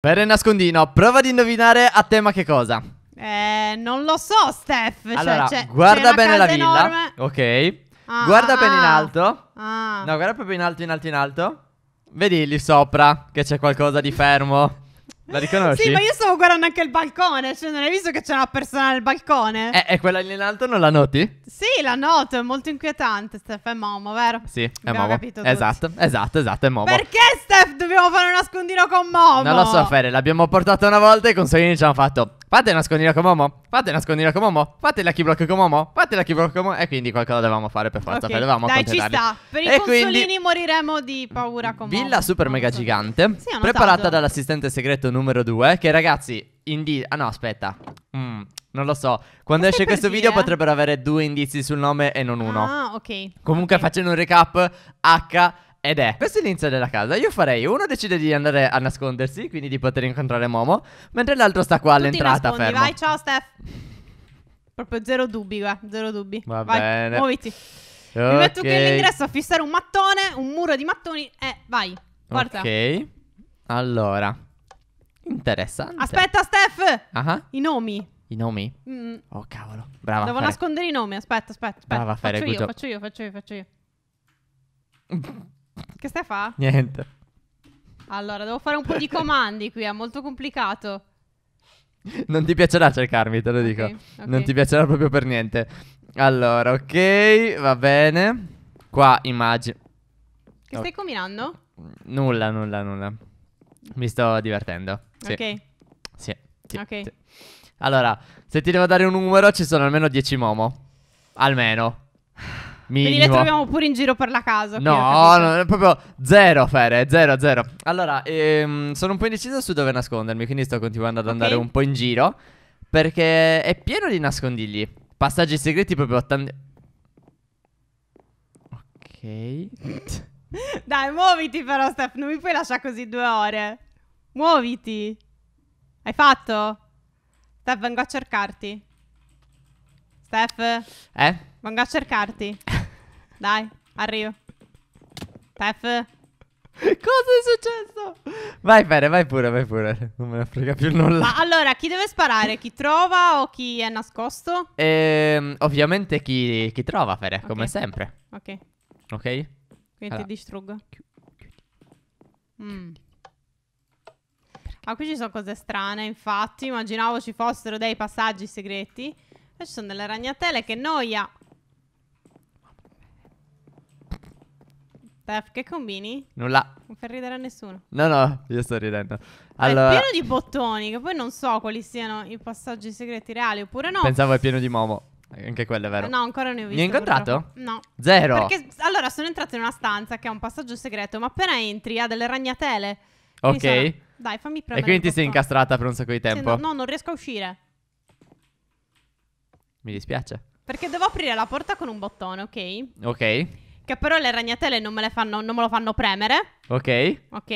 Bene nascondino, prova ad indovinare a tema che cosa? Eh, non lo so, Steph. Cioè, allora, cioè, guarda bene la villa. Enorme. Ok. Ah, guarda ah, bene in ah. alto. Ah. No, guarda proprio in alto, in alto, in alto. Vedi lì sopra che c'è qualcosa di fermo. La riconosci? Sì, ma io stavo guardando anche il balcone. Cioè, non hai visto che c'è una persona nel balcone? Eh, è quella lì in alto, non la noti? Sì, la noto. È molto inquietante. Steph è Momo, vero? Sì, è Abbiamo Momo. capito. Tutti. Esatto, esatto, esatto. È Momo. Perché, Steph, dobbiamo fare un nascondino con Momo? Non lo so, Fede. L'abbiamo portata una volta e con Soini ci hanno fatto. Fate nascondere con Momo. Fate nascondere con Momo. Fate la keyblock con Momo. Fate la keyblock con Momo. E quindi qualcosa dovevamo fare per forza. Okay. Per Dai, ci sta. Per i e consolini quindi... moriremo di paura con Momo. Villa super mega gigante. Sì, preparata dall'assistente segreto numero 2. Che ragazzi, indi... Ah no, aspetta. Mm, non lo so. Quando esce questo dire? video eh. potrebbero avere due indizi sul nome e non uno. Ah, ok. Comunque okay. facendo un recap, H ed è verso l'inizio della casa Io farei Uno decide di andare a nascondersi Quindi di poter incontrare Momo Mentre l'altro sta qua all'entrata fermo vai ciao Steph Proprio zero dubbi qua Zero dubbi Va vai, bene Muoviti okay. Mi metto qui all'ingresso a fissare un mattone Un muro di mattoni Eh vai Porta Ok Allora Interessante Aspetta Steph uh -huh. I nomi i nomi? Mm. Oh cavolo Brava Devo nascondere i nomi Aspetta aspetta, aspetta. Brava Fere Faccio io, faccio io faccio io faccio io che stai a fa? Niente. Allora, devo fare un po' di comandi qui, è molto complicato. Non ti piacerà cercarmi, te lo dico. Okay, okay. Non ti piacerà proprio per niente. Allora, ok, va bene. Qua immagino. Che stai combinando? Nulla, nulla, nulla. Mi sto divertendo. Sì. Ok. Sì. sì ok. Sì. Allora, se ti devo dare un numero, ci sono almeno 10 momo. Almeno. Minimo. Quindi le troviamo pure in giro per la casa. No, no è proprio zero, Fere, zero, zero. Allora, ehm, sono un po' indecisa su dove nascondermi, quindi sto continuando ad okay. andare un po' in giro. Perché è pieno di nascondigli. Passaggi segreti proprio tanti. Ok. Dai, muoviti però, Steph. Non mi puoi lasciare così due ore. Muoviti. Hai fatto? Steph, vengo a cercarti. Steph? Eh? Vengo a cercarti. Dai, arrivo. Pef. Cosa è successo? Vai Fede, vai pure, vai pure. Non me ne frega più nulla. Ma allora, chi deve sparare? Chi trova o chi è nascosto? Ehm, ovviamente chi, chi trova, Fere, okay. come sempre. Ok. Ok? Quindi allora. ti distruggo. Mm. Ah, qui ci sono cose strane, infatti. Immaginavo ci fossero dei passaggi segreti. E ci sono delle ragnatele, che noia. Steph, che combini? Nulla. Non fa ridere a nessuno. No, no, io sto ridendo. Allora... È pieno di bottoni, che poi non so quali siano i passaggi segreti reali oppure no. Pensavo è pieno di Momo. Anche quello è vero. No, ancora ne ho visto. Mi hai incontrato? Purtroppo. No. Zero. Perché allora sono entrato in una stanza che ha un passaggio segreto, ma appena entri ha delle ragnatele. Ok. Sono... Dai, fammi prendere. E quindi ti sei incastrata per un sacco di tempo. Sì, no, no, non riesco a uscire. Mi dispiace. Perché devo aprire la porta con un bottone, ok? Ok. Che però le ragnatele non me, le fanno, non me lo fanno premere. Ok. Ok.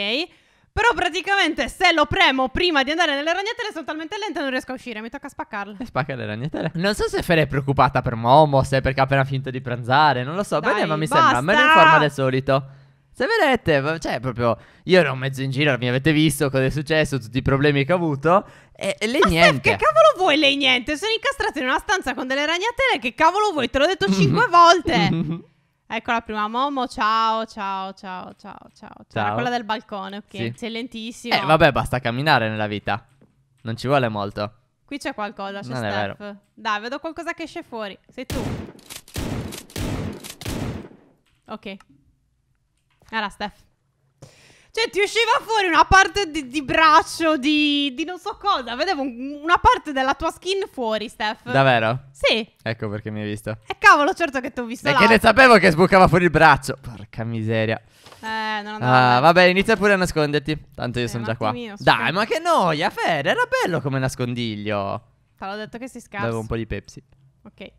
Però praticamente se lo premo prima di andare nelle ragnatele sono talmente lenta che non riesco a uscire, mi tocca spaccarle. E spacca le ragnatele. Non so se Fer è preoccupata per Momo, se è perché ha appena finito di pranzare, non lo so, Dai, bene, ma mi basta. sembra, meno ne informa del solito. Se vedete, cioè proprio, io ero mezzo in giro, mi avete visto cosa è successo, tutti i problemi che ho avuto, e, e lei ma niente. Ma che cavolo vuoi lei niente? Sono incastrata in una stanza con delle ragnatele, che cavolo vuoi? Te l'ho detto cinque volte. Ecco la prima, Momo, ciao, ciao, ciao, ciao, ciao. Era quella del balcone, ok. Sì. Sei lentissimo. Eh, vabbè, basta camminare nella vita. Non ci vuole molto. Qui c'è qualcosa, c'è non Steph. È vero. Dai, vedo qualcosa che esce fuori. Sei tu. Ok. Era Steph. Cioè, ti usciva fuori una parte di, di braccio, di, di, non so cosa. Vedevo una parte della tua skin fuori, Steph. Davvero? Sì. Ecco perché mi hai visto. E eh, cavolo, certo che ti ho visto. E che ne sapevo che sbucava fuori il braccio. Porca miseria. Eh, non andava. Ah, vabbè, inizia pure a nasconderti. Tanto io eh, sono già qua. Mio, Dai, ma che noia, Fer. Era bello come nascondiglio. Te l'ho detto che si scarso. Avevo un po' di Pepsi. Ok.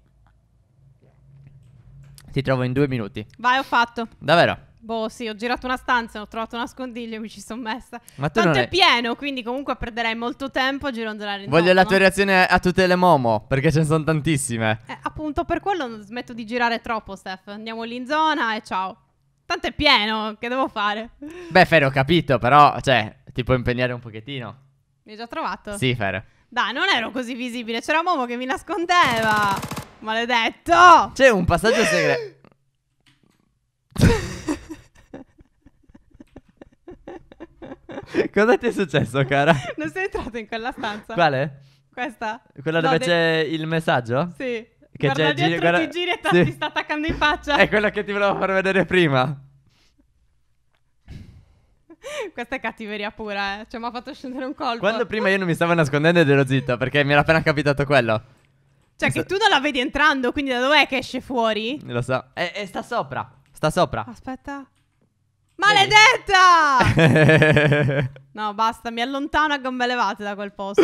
Ti trovo in due minuti. Vai, ho fatto. Davvero? Boh, sì, ho girato una stanza, ho trovato un nascondiglio e mi ci sono messa. Ma tu Tanto è hai... pieno, quindi comunque perderei molto tempo a gironzolare intorno. Voglio la tua reazione a tutte le momo, perché ce ne sono tantissime. Eh, appunto, per quello smetto di girare troppo, Steph. Andiamo lì in zona e ciao. Tanto è pieno, che devo fare? Beh, Fere, ho capito, però, cioè, ti puoi impegnare un pochettino. Mi hai già trovato? Sì, Fere. Dai, non ero così visibile, c'era Momo che mi nascondeva. Maledetto! C'è un passaggio segreto. Cosa ti è successo, cara? Non sei entrato in quella stanza. Quale? Questa? Quella no, dove de... c'è il messaggio? Sì. Che guarda c'è dietro, giri, guarda... ti giri e sì. ti sta attaccando in faccia. È quella che ti volevo far vedere prima. Questa è cattiveria pura, eh. Cioè, mi ha fatto scendere un colpo. Quando prima io non mi stavo nascondendo ed ero zitto, perché mi era appena capitato quello. Cioè, che tu non la vedi entrando, quindi da dov'è che esce fuori? Lo so. e eh, eh, sta sopra. Sta sopra. Aspetta. Maledetta! no, basta, mi allontano a gambe levate da quel posto.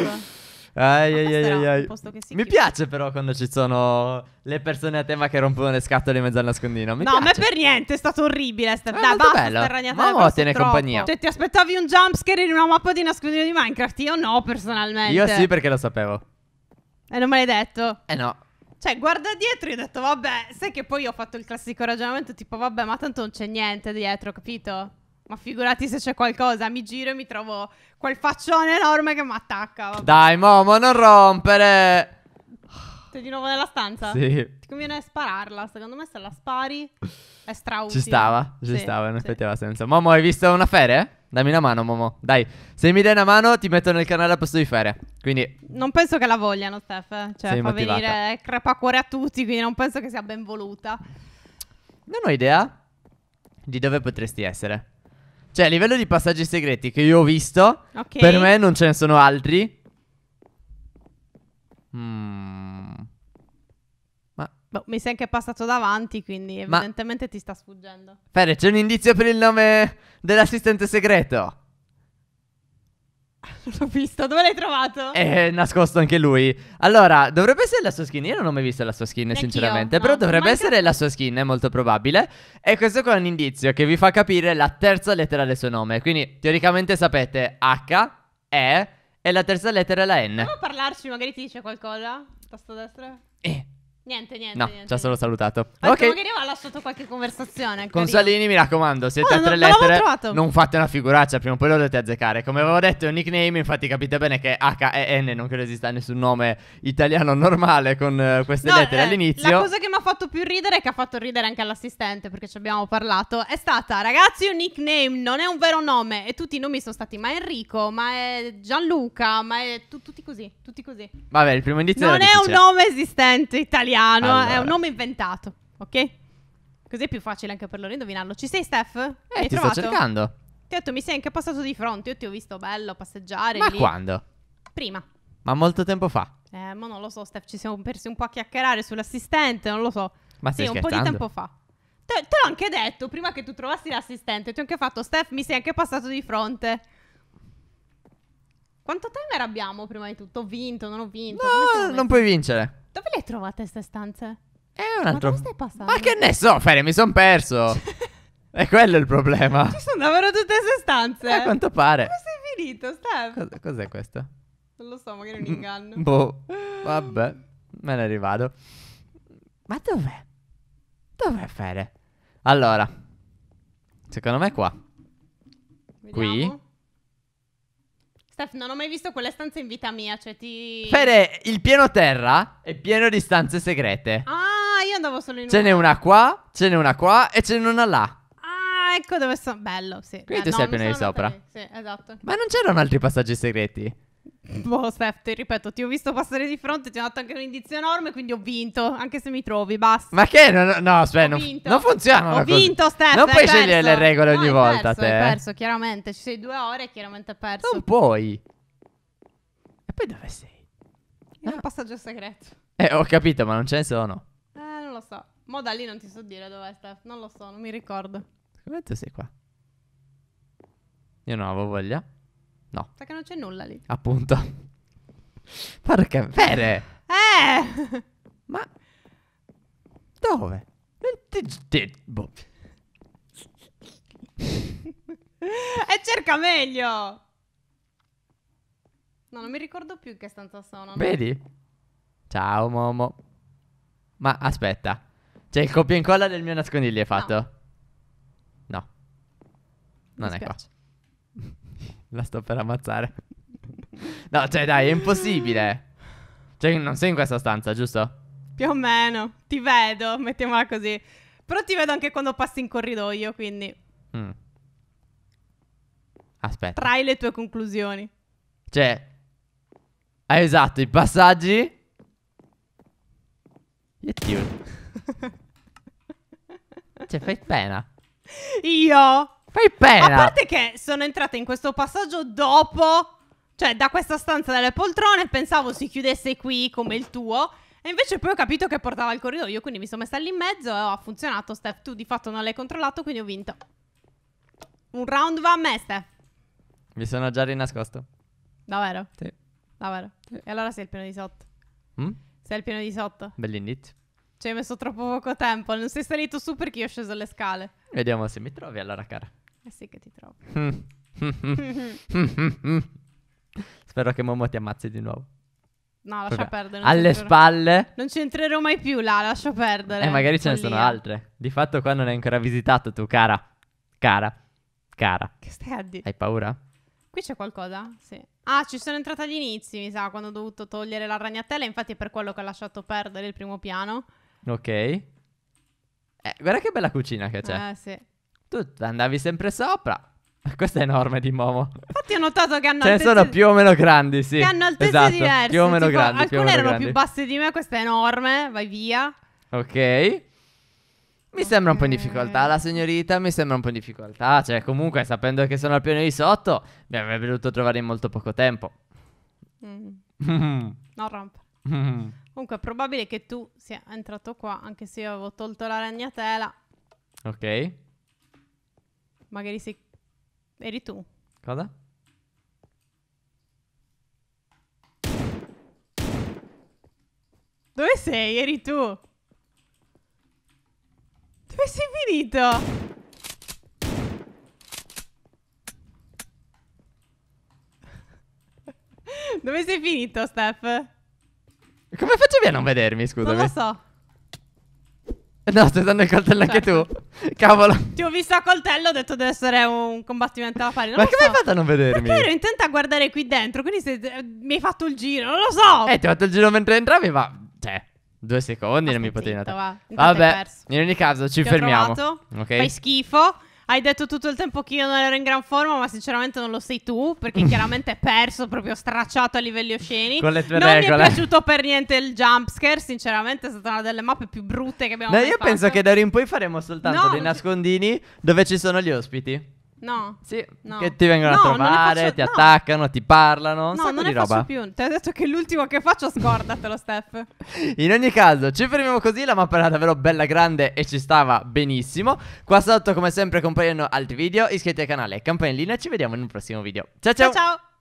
Ai, ai, ai, ai. Mi piace però quando ci sono le persone a tema che rompono le scatole in mezzo al nascondino. Mi no, piace. a per niente, è stato orribile. Sta... Eh, Dai, basta bello. Ma mo tiene compagnia. Cioè, ti aspettavi un jumpscare in una mappa di nascondino di Minecraft? Io no, personalmente. Io sì, perché lo sapevo. E non me l'hai detto. Eh no. Cioè, guarda dietro e ho detto, vabbè, sai che poi ho fatto il classico ragionamento tipo, vabbè, ma tanto non c'è niente dietro, capito? Ma figurati se c'è qualcosa, mi giro e mi trovo quel faccione enorme che mi attacca. Vabbè. Dai, Momo, non rompere! Sei di nuovo nella stanza? Sì. Ti conviene spararla, secondo me se la spari è strautile. Ci stava, ci sì, stava, in effetti sì. aveva senso. Momo, hai visto una ferie? Dammi una mano, Momo. Dai, se mi dai una mano, ti metto nel canale al posto di Feria. Quindi. Non penso che la vogliano, Steph. Cioè, fa motivata. venire eh, crepacuore a tutti, quindi non penso che sia ben voluta. Non ho idea di dove potresti essere. Cioè, a livello di passaggi segreti che io ho visto, okay. per me non ce ne sono altri. Mmm. Boh, mi sei anche passato davanti, quindi Ma- evidentemente ti sta sfuggendo. Fede, c'è un indizio per il nome dell'assistente segreto. l'ho visto, dove l'hai trovato? È nascosto anche lui. Allora, dovrebbe essere la sua skin. Io non ho mai visto la sua skin, Neanch'io, sinceramente. no. Però dovrebbe Minecraft- essere la sua skin, è molto probabile. E questo qua è un indizio che vi fa capire la terza lettera del suo nome. Quindi, teoricamente sapete H, E e la terza lettera è la N. Prova a parlarci, magari ti dice qualcosa. Tasto destro. Eh, Niente, niente. No, niente, già niente. sono salutato. Ma ok. Magari va là sotto qualche conversazione. Con Salini, mi raccomando, ah, siete oh, a tre non, lettere. Trovato. non fate una figuraccia, prima o poi lo dovete azzeccare. Come avevo detto, è un nickname. Infatti, capite bene che H-E-N non credo esista nessun nome italiano normale con uh, queste no, lettere eh, all'inizio. La cosa che mi ha fatto più ridere, che ha fatto ridere anche all'assistente perché ci abbiamo parlato, è stata, ragazzi, un nickname. Non è un vero nome. E tutti i nomi sono stati, ma Enrico, ma è Gianluca, ma è tu, tutti così. Tutti così. Vabbè, il primo indizio non è un nome esistente italiano italiano, allora. è un nome inventato, ok? Così è più facile anche per loro indovinarlo. Ci sei, Steph? Eh, Hai ti trovato? sto cercando. Ti ho detto, mi sei anche passato di fronte. Io ti ho visto bello passeggiare. Ma lì. quando? Prima. Ma molto tempo fa. Eh, ma non lo so, Steph. Ci siamo persi un po' a chiacchierare sull'assistente, non lo so. Ma sì, un po' di tempo fa. Te, te l'ho anche detto prima che tu trovassi l'assistente. Ti ho anche fatto, Steph, mi sei anche passato di fronte. Quanto timer abbiamo prima di tutto? Ho vinto, non ho vinto? No, non puoi vincere. Dove le hai trovate queste stanze? È un altro... Ma dove stai passando? Ma che ne so, Fere, mi son perso. è quello il problema. Ci sono davvero tutte queste stanze. A quanto pare. Come sei finito, Steph? Cos- cos'è questo? Non lo so, magari è un mm, inganno. boh, vabbè, me ne rivado. Ma dov'è? Dov'è Fere? Allora, secondo me è qua. Vediamo. Qui. Steph, non ho mai visto quella stanza in vita mia, cioè ti... Fede, il piano terra è pieno di stanze segrete. Ah, io andavo solo in una. Ce n'è una qua, ce n'è una qua e ce n'è una là. Ah, ecco dove sono... Bello, sì. Quindi eh, tu no, sei piano di sopra. Lì, sì, esatto. Ma non c'erano altri passaggi segreti? Boh, Steph, ti ripeto, ti ho visto passare di fronte, ti ho dato anche un indizio enorme, quindi ho vinto, anche se mi trovi, basta. Ma che? No, no, no aspetta, non, non, funziona. Ho vinto, cosa. Steph. Non puoi perso. scegliere le regole ogni no, volta, perso, te. Ho eh. perso, chiaramente. Ci sei due ore, e chiaramente hai perso. Non puoi. E poi dove sei? In ah. un passaggio segreto. Eh, ho capito, ma non ce ne sono. Eh, non lo so. Mo da lì non ti so dire dov'è, Steph. Non lo so, non mi ricordo. Come tu sei qua? Io non avevo voglia. No. Perché non c'è nulla lì. Appunto. Porca fede. Eh. Ma dove? Boh. e cerca meglio. No, non mi ricordo più in che stanza sono. No? Vedi? Ciao Momo. Ma aspetta. C'è il copia e incolla del mio nascondiglio hai fatto? No. no. Non è qua. La sto per ammazzare. no, cioè, dai, è impossibile. Cioè, non sei in questa stanza, giusto? Più o meno. Ti vedo, mettiamola così. Però ti vedo anche quando passi in corridoio, quindi. Mm. Aspetta. Trai le tue conclusioni. Cioè, hai ah, esatto, i passaggi. Yettune. cioè, fai pena. Io. Fai pena. A parte che sono entrata in questo passaggio dopo, cioè da questa stanza delle poltrone, pensavo si chiudesse qui come il tuo. E invece poi ho capito che portava il corridoio, quindi mi sono messa lì in mezzo e oh, funzionato, Steph. Tu di fatto non l'hai controllato, quindi ho vinto. Un round va a me, Steph. Mi sono già rinascosto. Davvero? Sì. Davvero? Sì. E allora sei il pieno di sotto. Mm? Sei il pieno di sotto. Bell'indizio. Ci hai messo troppo poco tempo, non sei salito su perché io ho sceso le scale. Vediamo se mi trovi allora, cara. Eh sì che ti trovo. Spero che Momo ti ammazzi di nuovo. No, lascia Vabbè. perdere. Alle spalle. Non ci entrerò mai più là, lascia perdere. Eh, magari ce ne sono altre. Di fatto qua non hai ancora visitato tu, cara. Cara. Cara. Che stai a dire? Hai paura? Qui c'è qualcosa? Sì. Ah, ci sono entrata agli inizi, mi sa, quando ho dovuto togliere la ragnatela. Infatti è per quello che ho lasciato perdere il primo piano. Ok. Eh, guarda che bella cucina che c'è. Eh, sì tu andavi sempre sopra. Questa è enorme di Momo. Infatti ho notato che hanno Ce cioè, ne altezze... sono più o meno grandi, sì. Che hanno altezze esatto, diverse. Più o meno tipo, grandi. Alcune erano grandi. più basse di me, questa è enorme, vai via. Ok. Mi okay. sembra un po' in difficoltà la signorita, mi sembra un po' in difficoltà. Cioè, comunque, sapendo che sono al piano di sotto, mi avrebbe dovuto trovare in molto poco tempo. Mm. non rompere. Mm. Comunque, è probabile che tu sia entrato qua, anche se io avevo tolto la ragnatela. Ok. Magari sei... eri tu. Cosa? Dove sei? Eri tu. Dove sei finito? Dove sei finito, Steph? Come facevi a non vedermi, scusami? Non lo so. No, stai dando il coltello anche tu. Cavolo. Ti ho visto a coltello, ho detto deve essere un combattimento da fare. Non Ma come so. hai fatto a non vedermi? Perché ero intenta a guardare qui dentro, quindi se, eh, mi hai fatto il giro, non lo so. Eh, ti ho fatto il giro mentre entravi, ma... Cioè, due secondi non mi potevi andare. Va. Vabbè, in ogni caso ci ti fermiamo. Ho Ok. Fai schifo hai detto tutto il tempo che io non ero in gran forma, ma sinceramente non lo sei tu, perché chiaramente è perso, proprio stracciato a livelli osceni. Con le tue non regole. mi è piaciuto per niente il jumpscare, sinceramente è stata una delle mappe più brutte che abbiamo no, mai io fatto. penso che da ora in poi faremo soltanto no, dei cioè nascondini dove ci sono gli ospiti. No. Sì, no. che ti vengono no, a trovare, faccio... ti no. attaccano, ti parlano. No, non ne roba. faccio più. Ti ho detto che l'ultimo che faccio, scordatelo, Steph. In ogni caso, ci fermiamo così. La mappa era davvero bella grande e ci stava benissimo. Qua sotto, come sempre, compaiono altri video. Iscriviti al canale, campanellina. Ci vediamo in un prossimo video. Ciao ciao. Ciao ciao.